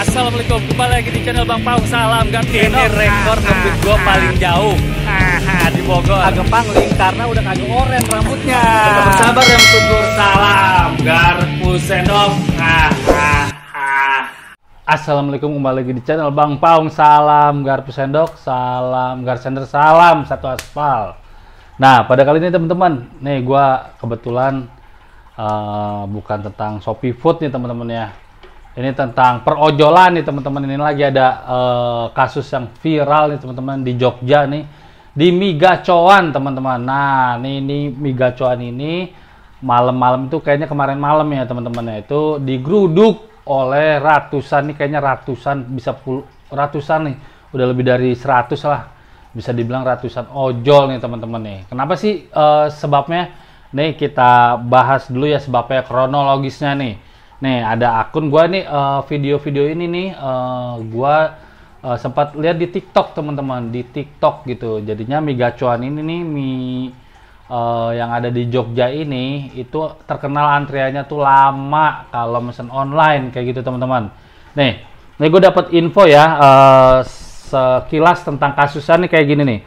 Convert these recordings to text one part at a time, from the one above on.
Assalamualaikum kembali lagi di channel Bang Pau Salam ganti Ini rekor rambut gue paling jauh di Bogor Agak pangling karena udah kagak oren rambutnya Tetap sabar yang tunggu Salam Garpu Sendok Assalamualaikum kembali lagi di channel Bang Paung Salam Garpu Sendok Salam Garsender Salam Satu Aspal Nah pada kali ini teman-teman Nih gue kebetulan uh, bukan tentang Shopee Food nih teman-teman ya ini tentang perojolan nih teman-teman. Ini lagi ada uh, kasus yang viral nih teman-teman di Jogja nih di Migacoan teman-teman. Nah, ini, ini Migacoan ini malam-malam itu kayaknya kemarin malam ya teman-teman ya itu digeruduk oleh ratusan nih kayaknya ratusan bisa puluh ratusan nih udah lebih dari seratus lah bisa dibilang ratusan ojol nih teman-teman nih. Kenapa sih uh, sebabnya? Nih kita bahas dulu ya sebabnya kronologisnya nih. Nih ada akun gue nih eh, video-video uh, ini nih uh, gua uh, sempat lihat di TikTok teman-teman di TikTok gitu. Jadinya mie gacuan ini nih mie uh, yang ada di Jogja ini itu terkenal antriannya tuh lama kalau mesen online kayak gitu teman-teman. Nih, nih gue dapat info ya uh, sekilas tentang kasusnya nih kayak gini nih.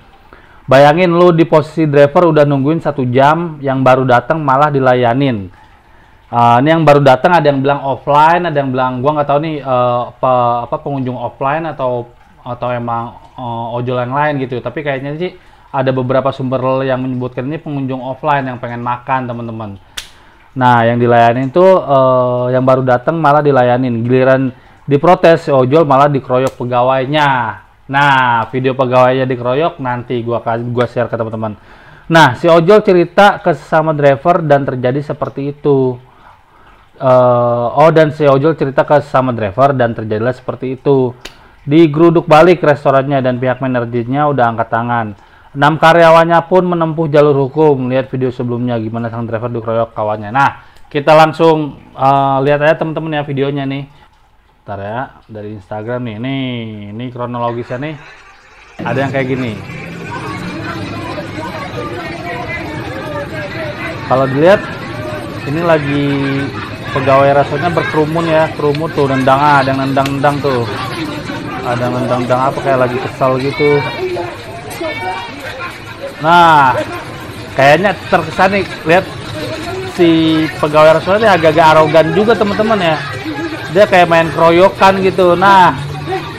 Bayangin lu di posisi driver udah nungguin satu jam yang baru datang malah dilayanin Uh, ini yang baru datang ada yang bilang offline, ada yang bilang gua nggak tahu nih uh, eh, pe, apa pengunjung offline atau atau emang uh, ojol yang lain gitu. Tapi kayaknya sih ada beberapa sumber yang menyebutkan ini pengunjung offline yang pengen makan teman-teman. Nah, yang dilayani itu uh, eh, yang baru datang malah dilayanin. Giliran diprotes si ojol malah dikeroyok pegawainya. Nah, video pegawainya dikeroyok nanti gua gua share ke teman-teman. Nah, si ojol cerita ke sesama driver dan terjadi seperti itu uh, oh dan si ojol cerita ke sama driver dan terjadilah seperti itu di digeruduk balik restorannya dan pihak manajernya udah angkat tangan enam karyawannya pun menempuh jalur hukum lihat video sebelumnya gimana sang driver dikeroyok kawannya nah kita langsung uh, lihat aja temen-temen ya videonya nih ntar ya dari Instagram nih nih ini kronologisnya nih ada yang kayak gini kalau dilihat ini lagi pegawai rasanya berkerumun ya kerumun tuh nendang ah, ada yang nendang-nendang tuh ada nendang-nendang apa kayak lagi kesal gitu nah kayaknya terkesan nih lihat si pegawai rasanya agak-agak arogan juga teman-teman ya dia kayak main keroyokan gitu nah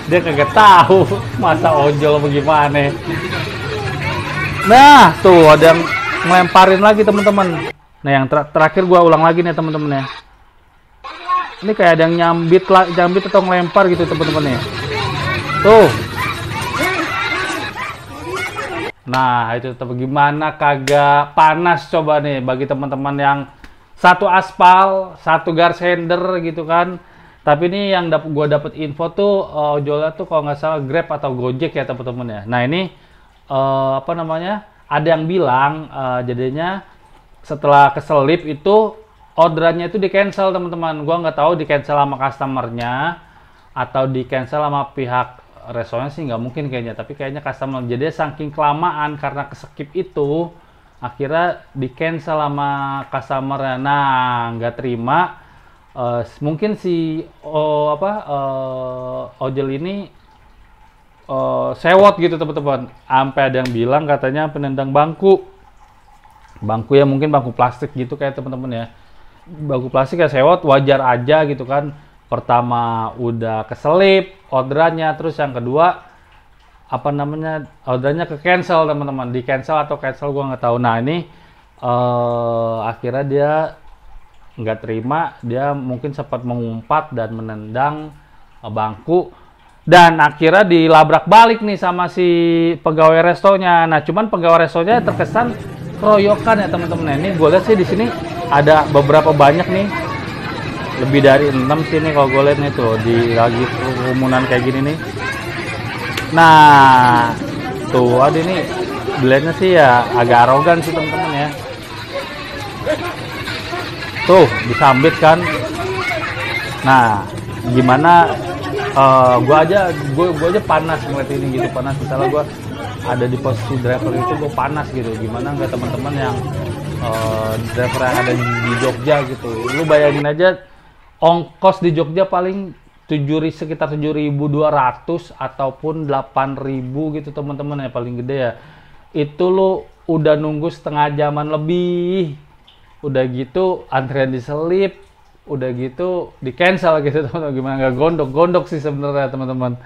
dia kagak tahu masa ojol bagaimana nah tuh ada yang melemparin lagi teman-teman nah yang ter terakhir gua ulang lagi nih teman-teman ya ini kayak ada yang nyambit lah, nyambit atau ngelempar gitu teman-teman ya tuh nah itu tetap gimana kagak panas coba nih bagi teman-teman yang satu aspal satu garis sender gitu kan tapi ini yang dap gue dapet info tuh uh, ojolnya tuh kalau nggak salah grab atau gojek ya teman-teman ya nah ini uh, apa namanya ada yang bilang uh, jadinya setelah keselip itu orderannya itu di cancel teman-teman gue nggak tahu di cancel sama customernya atau di cancel sama pihak restoran sih nggak mungkin kayaknya tapi kayaknya customer jadi saking kelamaan karena keskip itu akhirnya di cancel sama customer nah nggak terima uh, mungkin si uh, apa uh, ojol ini uh, sewot gitu teman-teman sampai ada yang bilang katanya penendang bangku bangku ya mungkin bangku plastik gitu kayak teman-teman ya baku plastik ya sewot wajar aja gitu kan pertama udah keselip orderannya terus yang kedua apa namanya orderannya ke cancel teman-teman di cancel atau cancel gua nggak tahu nah ini uh, akhirnya dia nggak terima dia mungkin sempat mengumpat dan menendang eh, bangku dan akhirnya dilabrak balik nih sama si pegawai restonya nah cuman pegawai restonya terkesan keroyokan ya teman-teman nah, ini gue lihat sih di sini ada beberapa banyak nih lebih dari 6 sini kalau gue lihat nih tuh di lagi kerumunan kayak gini nih nah tuh ada ini blendnya sih ya agak arogan sih teman-teman ya tuh disambit kan nah gimana uh, eh, gue aja gue gue aja panas ngeliat ini gitu panas misalnya gue ada di posisi driver itu gue panas gitu gimana nggak teman-teman yang Eh, driver yang ada di Jogja gitu lu bayangin aja ongkos di Jogja paling tujuh sekitar 7.200 ataupun 8.000 gitu teman-teman ya paling gede ya itu lu udah nunggu setengah jaman lebih udah gitu antrian diselip udah gitu di cancel gitu teman-teman gimana nggak gondok gondok sih sebenarnya teman-teman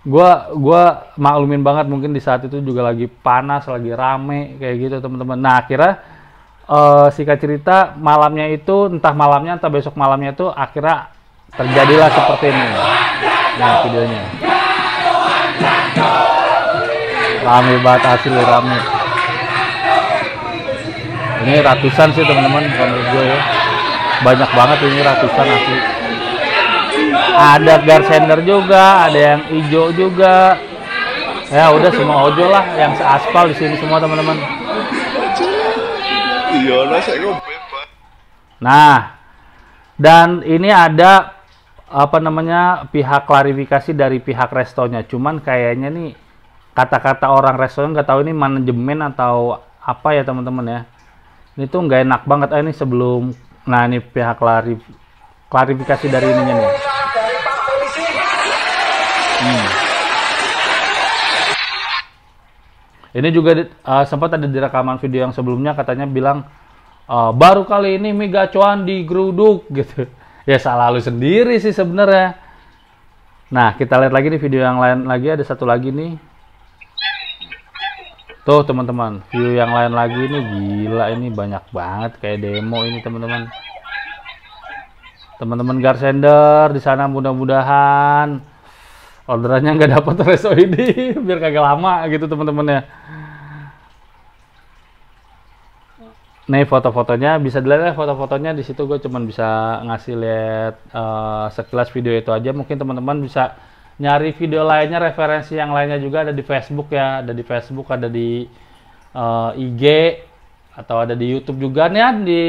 gua gua maklumin banget mungkin di saat itu juga lagi panas lagi rame kayak gitu teman-teman nah akhirnya uh, singkat cerita malamnya itu entah malamnya atau besok malamnya itu akhirnya terjadilah seperti ini nah videonya rame banget hasil rame ini ratusan sih teman-teman menurut gue ya banyak banget ini ratusan asli ada garsender juga ada yang hijau juga ya udah semua ojol lah yang seaspal di sini semua teman-teman Iya lah, saya Nah, dan ini ada apa namanya pihak klarifikasi dari pihak restonya. Cuman kayaknya nih kata-kata orang restonya nggak tahu ini manajemen atau apa ya teman-teman ya. Ini tuh nggak enak banget eh, ini sebelum nah ini pihak klarif klarifikasi dari ininya nih. Hmm. Ini juga uh, sempat ada di rekaman video yang sebelumnya katanya bilang uh, baru kali ini mie di geruduk gitu. Ya salah lu sendiri sih sebenarnya. Nah, kita lihat lagi nih video yang lain lagi ada satu lagi nih. Tuh teman-teman, view yang lain lagi ini gila ini banyak banget kayak demo ini teman-teman. Teman-teman Garsender di sana mudah-mudahan orderannya nggak dapat reso ini biar kagak lama gitu teman-teman ya Nih foto-fotonya bisa dilihat ya foto-fotonya di situ gue cuman bisa ngasih lihat uh, sekilas video itu aja mungkin teman-teman bisa nyari video lainnya referensi yang lainnya juga ada di Facebook ya ada di Facebook ada di uh, eh, IG atau ada di YouTube juga nih ya, di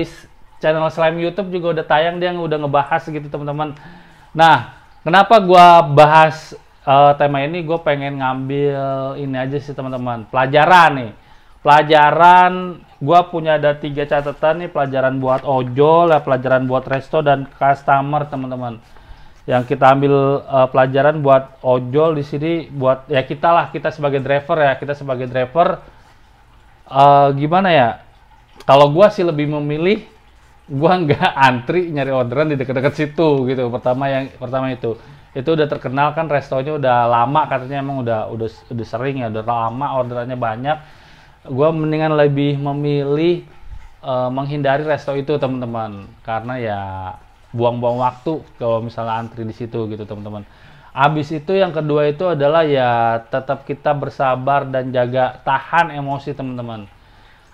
channel selain YouTube juga udah tayang dia udah ngebahas gitu teman-teman. Nah, kenapa gue bahas uh, tema ini gue pengen ngambil ini aja sih teman-teman pelajaran nih pelajaran gue punya ada tiga catatan nih pelajaran buat ojol ya pelajaran buat resto dan customer teman-teman yang kita ambil uh, pelajaran buat ojol di sini buat ya kita lah kita sebagai driver ya kita sebagai driver uh, gimana ya kalau gue sih lebih memilih gue nggak antri nyari orderan di dekat-dekat situ gitu pertama yang pertama itu itu udah terkenal kan restonya udah lama katanya emang udah udah udah sering ya udah lama orderannya banyak gue mendingan lebih memilih uh, menghindari resto itu teman-teman karena ya buang-buang waktu kalau misalnya antri di situ gitu teman-teman abis itu yang kedua itu adalah ya tetap kita bersabar dan jaga tahan emosi teman-teman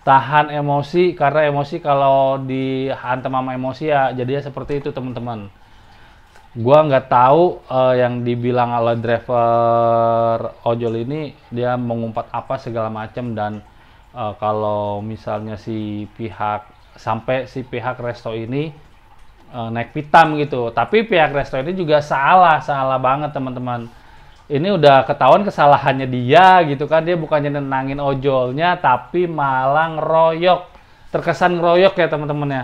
tahan emosi karena emosi kalau dihantam sama emosi ya jadinya seperti itu teman-teman gua nggak tahu uh, yang dibilang oleh driver ojol ini dia mengumpat apa segala macam dan uh, kalau misalnya si pihak sampai si pihak resto ini uh, naik pitam gitu tapi pihak resto ini juga salah salah banget teman-teman ini udah ketahuan kesalahannya dia gitu kan dia bukannya nenangin ojolnya tapi malah ngeroyok terkesan ngeroyok ya teman-teman ya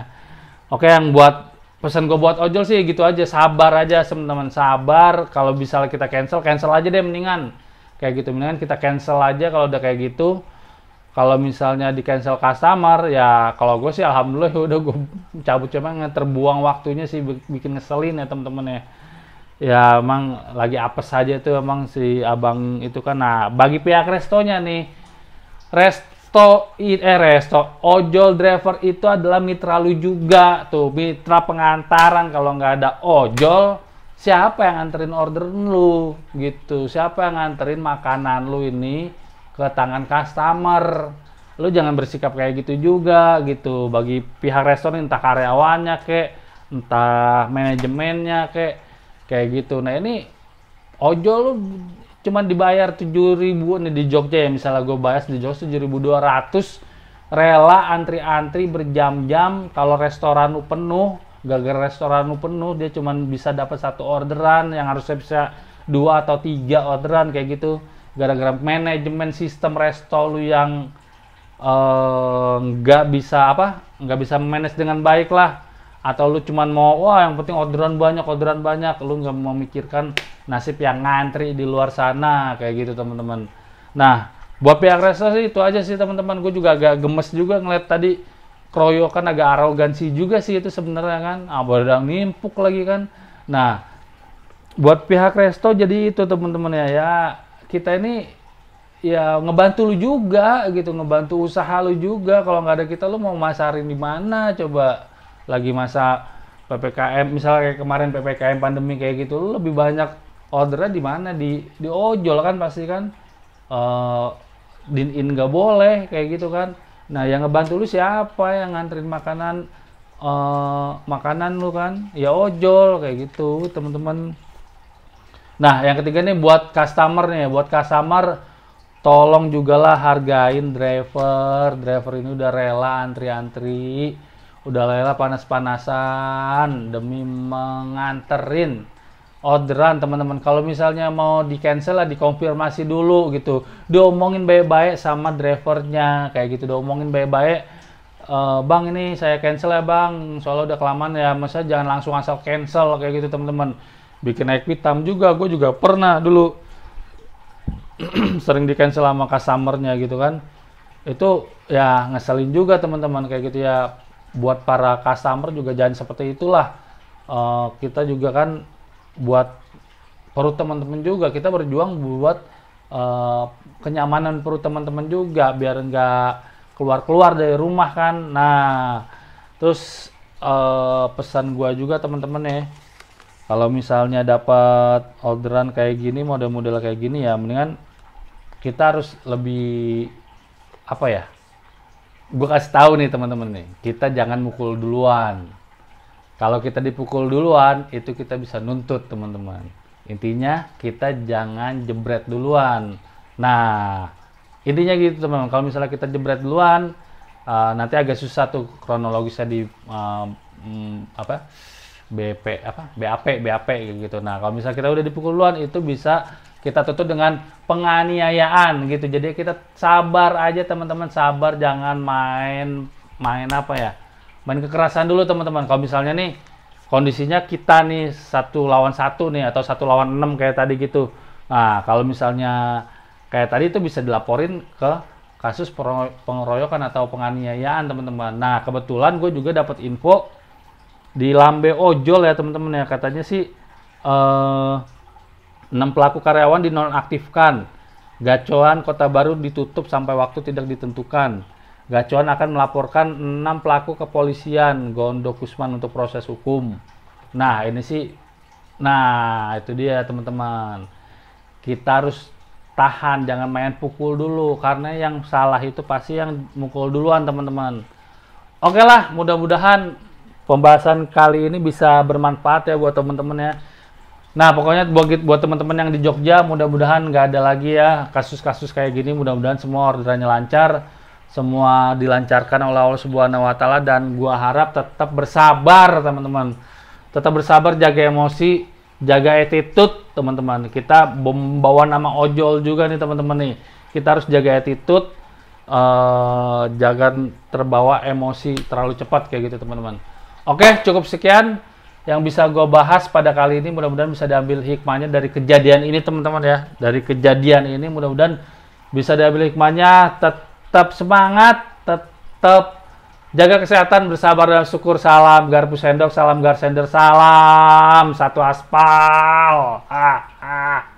oke yang buat pesan gue buat ojol sih gitu aja sabar aja teman-teman sabar kalau bisa kita cancel cancel aja deh mendingan kayak gitu mendingan kita cancel aja kalau udah kayak gitu kalau misalnya di cancel customer ya kalau gue sih alhamdulillah udah gue cabut cuma terbuang waktunya sih bikin ngeselin ya teman-teman ya ya emang lagi apes aja tuh emang si abang itu kan nah bagi pihak restonya nih rest resto eh resto ojol driver itu adalah mitra lu juga tuh mitra pengantaran kalau nggak ada ojol siapa yang nganterin order lu gitu siapa yang nganterin makanan lu ini ke tangan customer lu jangan bersikap kayak gitu juga gitu bagi pihak restoran entah karyawannya kek entah manajemennya kek kayak gitu nah ini ojol lu cuman dibayar tujuh nih di Jogja ya misalnya gue bayar di Jogja tujuh ribu dua rela antri-antri berjam-jam kalau restoran lu penuh gara restoran lu penuh dia cuman bisa dapat satu orderan yang harusnya bisa dua atau tiga orderan kayak gitu gara-gara manajemen sistem resto lu yang eh, nggak uh, bisa apa nggak bisa manage dengan baik lah atau lu cuman mau wah yang penting orderan banyak orderan banyak lu nggak memikirkan nasib yang ngantri di luar sana kayak gitu teman-teman nah buat pihak resto sih itu aja sih teman-teman gue juga agak gemes juga ngeliat tadi keroyokan agak arogansi juga sih itu sebenarnya kan abah udah nimpuk lagi kan nah buat pihak resto jadi itu teman-teman ya ya kita ini ya ngebantu lu juga gitu ngebantu usaha lu juga kalau nggak ada kita lu mau masarin di mana coba lagi masa PPKM misalnya kayak kemarin PPKM pandemi kayak gitu lu lebih banyak ordernya di mana di di ojol kan pasti kan uh, din in nggak boleh kayak gitu kan nah yang ngebantu lu siapa yang nganterin makanan uh, makanan lu kan ya ojol kayak gitu teman-teman nah yang ketiga nih buat customer nih ya, buat customer tolong juga lah hargain driver driver ini udah rela antri-antri udah lelah ya panas-panasan demi menganterin orderan teman-teman kalau misalnya mau di cancel lah dikonfirmasi dulu gitu diomongin baik-baik sama drivernya kayak gitu diomongin baik-baik e, bang ini saya cancel ya bang soalnya udah kelamaan ya masa jangan langsung asal cancel kayak gitu teman-teman bikin naik hitam juga gue juga pernah dulu sering di cancel sama customernya gitu kan itu ya ngeselin juga teman-teman kayak gitu ya buat para customer juga jangan seperti itulah uh, kita juga kan buat perut teman-teman juga kita berjuang buat uh, kenyamanan perut teman-teman juga biar nggak keluar-keluar dari rumah kan nah terus uh, pesan gua juga teman-teman ya kalau misalnya dapat orderan kayak gini model-model kayak gini ya mendingan kita harus lebih apa ya gue kasih tahu nih teman-teman nih, kita jangan mukul duluan. Kalau kita dipukul duluan, itu kita bisa nuntut teman-teman. Intinya kita jangan jebret duluan. Nah, intinya gitu teman-teman. Kalau misalnya kita jebret duluan, uh, nanti agak susah tuh kronologisnya di uh, apa BP apa BAP BAP gitu. Nah, kalau misalnya kita udah dipukul duluan, itu bisa kita tutup dengan penganiayaan gitu. Jadi kita sabar aja teman-teman, sabar jangan main main apa ya? Main kekerasan dulu teman-teman. Kalau misalnya nih kondisinya kita nih satu lawan satu nih atau satu lawan enam kayak tadi gitu. Nah kalau misalnya kayak tadi itu bisa dilaporin ke kasus pengeroyokan atau penganiayaan teman-teman. Nah kebetulan gue juga dapat info di Lambe Ojol ya teman-teman ya katanya sih eh uh, 6 pelaku karyawan dinonaktifkan. Gacoan Kota Baru ditutup sampai waktu tidak ditentukan. Gacoan akan melaporkan 6 pelaku kepolisian Gondo Kusman untuk proses hukum. Nah, ini sih nah itu dia teman-teman. Kita harus tahan, jangan main pukul dulu karena yang salah itu pasti yang mukul duluan, teman-teman. Oke lah, mudah-mudahan pembahasan kali ini bisa bermanfaat ya buat teman-teman ya Nah, pokoknya buat buat teman-teman yang di Jogja, mudah-mudahan nggak ada lagi ya kasus-kasus kayak gini. Mudah-mudahan semua orderannya lancar, semua dilancarkan oleh Allah Subhanahu wa taala dan gua harap tetap bersabar, teman-teman. Tetap bersabar, jaga emosi, jaga attitude, teman-teman. Kita membawa nama ojol juga nih, teman-teman nih. Kita harus jaga attitude, uh, jangan terbawa emosi terlalu cepat kayak gitu, teman-teman. Oke, cukup sekian yang bisa gue bahas pada kali ini mudah-mudahan bisa diambil hikmahnya dari kejadian ini teman-teman ya dari kejadian ini mudah-mudahan bisa diambil hikmahnya tetap semangat tetap jaga kesehatan bersabar dan syukur salam garpu sendok salam gar garsender salam satu aspal ah, ah.